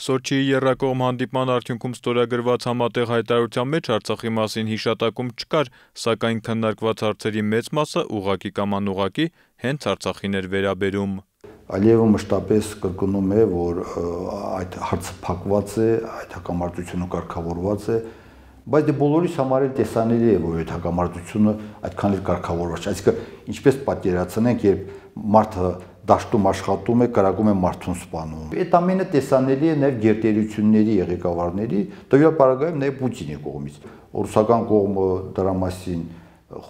Սոչիի երրակողմ հանդիպման արդյունքում ստորագրված համատեղ հայտարարության մեջ Արցախի մասին հիշատակում չկար, սակայն քննարկված հարցերի մեծ մասը ուղակի կամ անուղակի հենց Արցախին էր վերաբերում։ Ալիևը մշտապես կրկնում է, որ այդ հարցը փակված է, այդ հակամարտությունը կարգավորված է, բայց դե բոլորիս համար էլ տեսանելի է, որ այդ հակամարտությունը այդքան էլ կարգավորված չէ։ Այսինքն, ինչպես պատկերացնենք, երբ մարդը դաշտում աշխատում է, կրակում է մարդուն սպանում։ Այդ ամենը տեսանելի է նաև գերտերությունների ղեկավարների, տվյալ պարագայում նաև Պուտինի կողմից։ Ռուսական կողմը դրա մասին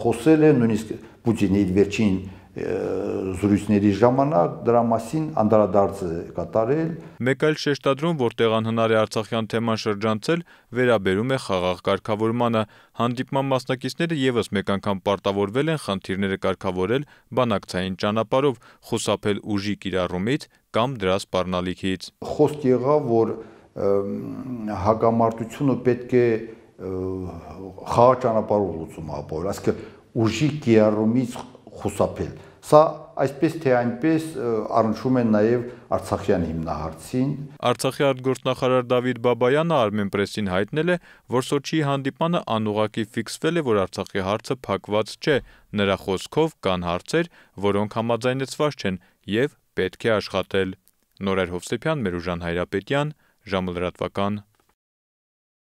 խոսել է, նույնիսկ Պուտինի իր վերջին զրույցների ժամանակ դրա մասին անդրադարձ է կատարել։ Մեկ այլ շեշտադրում, որտեղ անհնար է Արցախյան թեման շրջանցել, վերաբերում է խաղաղ կարգավորմանը։ Հանդիպման մասնակիցները եւս մեկ անգամ պարտավորվել են խնդիրները կարգավորել բանակցային ճանապարհով, խուսափել ուժի կիրառումից կամ դրա սպառնալիքից։ Խոսք եղավ, որ հակամարտությունը պետք է խաղաղ ճանապարհով լուծում ապահովել, այսինքն ուժի կիրառումից խուսափել։ Սա այսպես թե այնպես առնչվում է նաև Արցախյան հիմնահարցին։ Արցախի արտգործնախարար Դավիթ Բաբայանը Armenpress-ին հայտնել է, որ Սոչիի հանդիպանը անուղակի ֆիքսվել է, որ Արցախի հարցը փակված չէ։ Նրա խոսքով կան հարցեր, որոնք համաձայնեցված չեն եւ պետք է աշխատել։ Նորեր Հովսեփյան, Մերուժան Հայրապետյան, ժամը լրատվական